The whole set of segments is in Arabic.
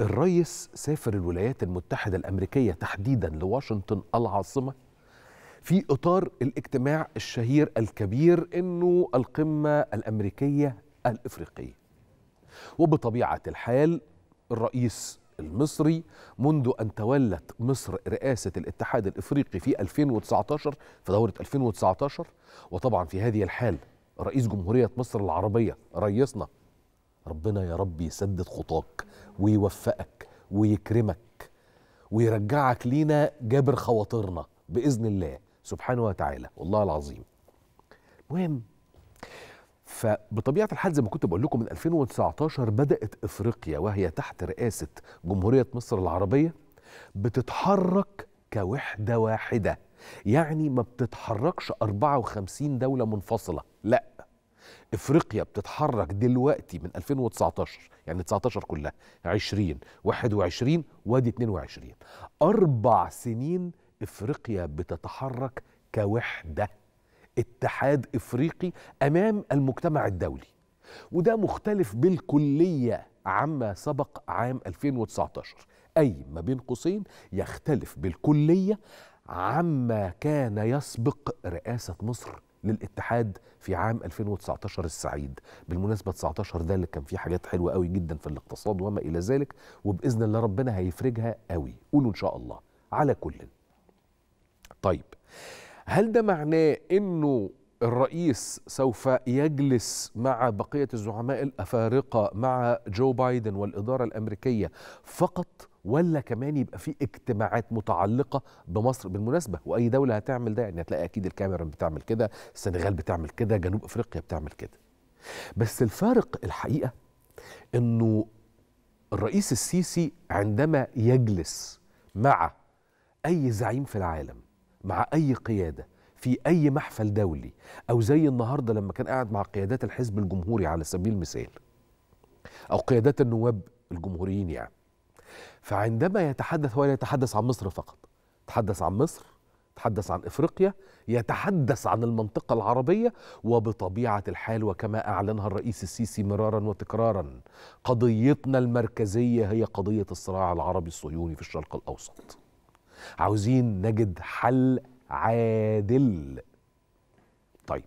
الريس سافر الولايات المتحدة الأمريكية تحديدا لواشنطن العاصمة في إطار الاجتماع الشهير الكبير أنه القمة الأمريكية الإفريقية وبطبيعة الحال الرئيس المصري منذ أن تولت مصر رئاسة الاتحاد الإفريقي في 2019 في دورة 2019 وطبعا في هذه الحال رئيس جمهورية مصر العربية ريسنا ربنا يا رب يسدد خطاك ويوفقك ويكرمك ويرجعك لينا جابر خواطرنا باذن الله سبحانه وتعالى والله العظيم المهم فبطبيعه الحال زي ما كنت بقول لكم من 2019 بدات افريقيا وهي تحت رئاسه جمهوريه مصر العربيه بتتحرك كوحده واحده يعني ما بتتحركش 54 دوله منفصله لا افريقيا بتتحرك دلوقتي من 2019 يعني 19 كلها 20 21 وادي 22 اربع سنين افريقيا بتتحرك كوحده اتحاد افريقي امام المجتمع الدولي وده مختلف بالكليه عما سبق عام 2019 اي ما بين قوسين يختلف بالكليه عما كان يسبق رئاسه مصر للاتحاد في عام 2019 السعيد بالمناسبة 19 ده اللي كان فيه حاجات حلوة قوي جدا في الاقتصاد وما إلى ذلك وبإذن الله ربنا هيفرجها قوي قولوا إن شاء الله على كل طيب هل ده معناه أنه الرئيس سوف يجلس مع بقية الزعماء الأفارقة مع جو بايدن والإدارة الأمريكية فقط ولا كمان يبقى في اجتماعات متعلقه بمصر بالمناسبه واي دوله هتعمل ده يعني هتلاقي اكيد الكاميرون بتعمل كده السنغال بتعمل كده جنوب افريقيا بتعمل كده بس الفارق الحقيقه انه الرئيس السيسي عندما يجلس مع اي زعيم في العالم مع اي قياده في اي محفل دولي او زي النهارده لما كان قاعد مع قيادات الحزب الجمهوري على سبيل المثال او قيادات النواب الجمهوريين يعني فعندما يتحدث هو لا يتحدث عن مصر فقط يتحدث عن مصر يتحدث عن افريقيا يتحدث عن المنطقه العربيه وبطبيعه الحال وكما اعلنها الرئيس السيسي مرارا وتكرارا قضيتنا المركزيه هي قضيه الصراع العربي الصهيوني في الشرق الاوسط عاوزين نجد حل عادل طيب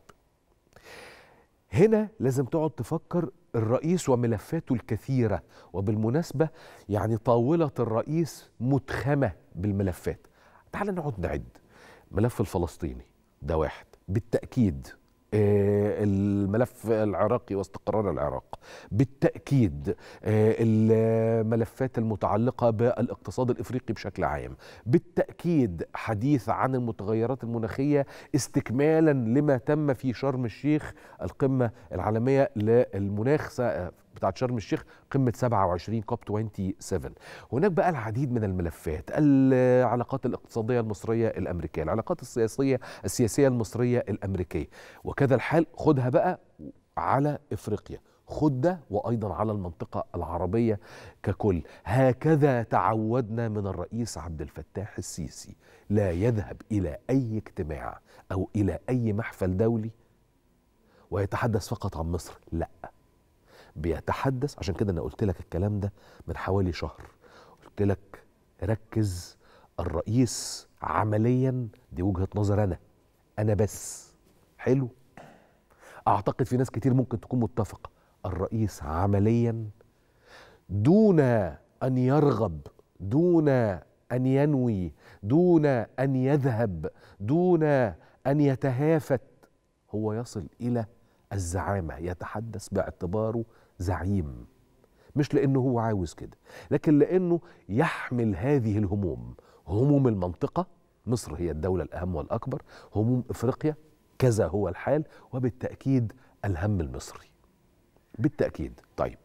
هنا لازم تقعد تفكر الرئيس وملفاته الكثيرة وبالمناسبة يعني طاولة الرئيس متخمة بالملفات تعال نقعد نعد ملف الفلسطيني ده واحد بالتأكيد آه، الملف العراقي واستقرار العراق بالتأكيد آه، الملفات المتعلقة بالاقتصاد الإفريقي بشكل عام بالتأكيد حديث عن المتغيرات المناخية استكمالا لما تم في شرم الشيخ القمة العالمية للمناخ بتاعه شرم الشيخ قمه 27 كوب 27 هناك بقى العديد من الملفات العلاقات الاقتصاديه المصريه الامريكيه العلاقات السياسيه السياسيه المصريه الامريكيه وكذا الحال خدها بقى على افريقيا خد ده وايضا على المنطقه العربيه ككل هكذا تعودنا من الرئيس عبد الفتاح السيسي لا يذهب الى اي اجتماع او الى اي محفل دولي ويتحدث فقط عن مصر لا بيتحدث عشان كده انا قلت لك الكلام ده من حوالي شهر قلت لك ركز الرئيس عمليا دي وجهه نظر انا انا بس حلو اعتقد في ناس كتير ممكن تكون متفقه الرئيس عمليا دون ان يرغب دون ان ينوي دون ان يذهب دون ان يتهافت هو يصل الى الزعامه يتحدث باعتباره زعيم مش لانه هو عاوز كده لكن لانه يحمل هذه الهموم هموم المنطقه مصر هي الدوله الاهم والاكبر هموم افريقيا كذا هو الحال وبالتاكيد الهم المصري بالتاكيد طيب